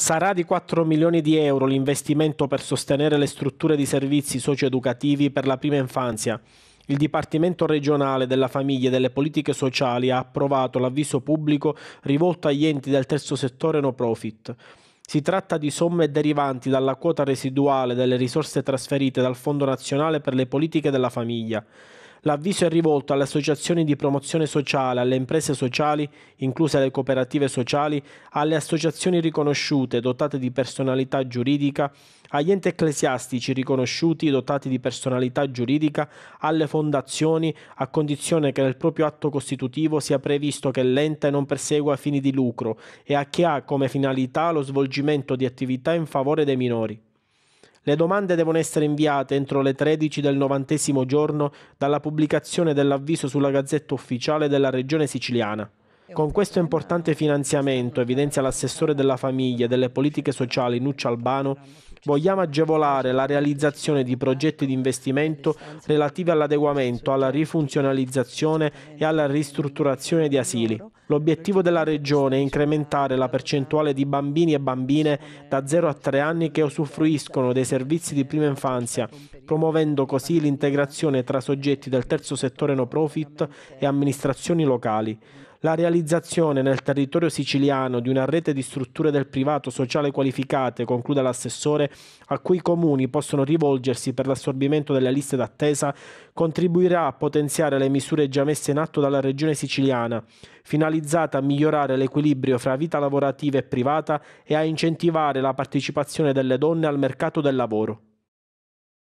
Sarà di 4 milioni di euro l'investimento per sostenere le strutture di servizi socioeducativi per la prima infanzia. Il Dipartimento regionale della famiglia e delle politiche sociali ha approvato l'avviso pubblico rivolto agli enti del terzo settore no profit. Si tratta di somme derivanti dalla quota residuale delle risorse trasferite dal Fondo nazionale per le politiche della famiglia. L'avviso è rivolto alle associazioni di promozione sociale, alle imprese sociali, incluse le cooperative sociali, alle associazioni riconosciute dotate di personalità giuridica, agli enti ecclesiastici riconosciuti dotati di personalità giuridica, alle fondazioni, a condizione che nel proprio atto costitutivo sia previsto che l'ente non persegua fini di lucro e a chi ha come finalità lo svolgimento di attività in favore dei minori. Le domande devono essere inviate entro le 13 del novantesimo giorno dalla pubblicazione dell'avviso sulla Gazzetta Ufficiale della Regione Siciliana. Con questo importante finanziamento, evidenzia l'assessore della famiglia e delle politiche sociali Nuccio Albano, vogliamo agevolare la realizzazione di progetti di investimento relativi all'adeguamento, alla rifunzionalizzazione e alla ristrutturazione di asili. L'obiettivo della Regione è incrementare la percentuale di bambini e bambine da 0 a 3 anni che usufruiscono dei servizi di prima infanzia promuovendo così l'integrazione tra soggetti del terzo settore no profit e amministrazioni locali. La realizzazione nel territorio siciliano di una rete di strutture del privato sociale qualificate, conclude l'assessore, a cui i comuni possono rivolgersi per l'assorbimento delle liste d'attesa, contribuirà a potenziare le misure già messe in atto dalla regione siciliana, finalizzate a migliorare l'equilibrio fra vita lavorativa e privata e a incentivare la partecipazione delle donne al mercato del lavoro.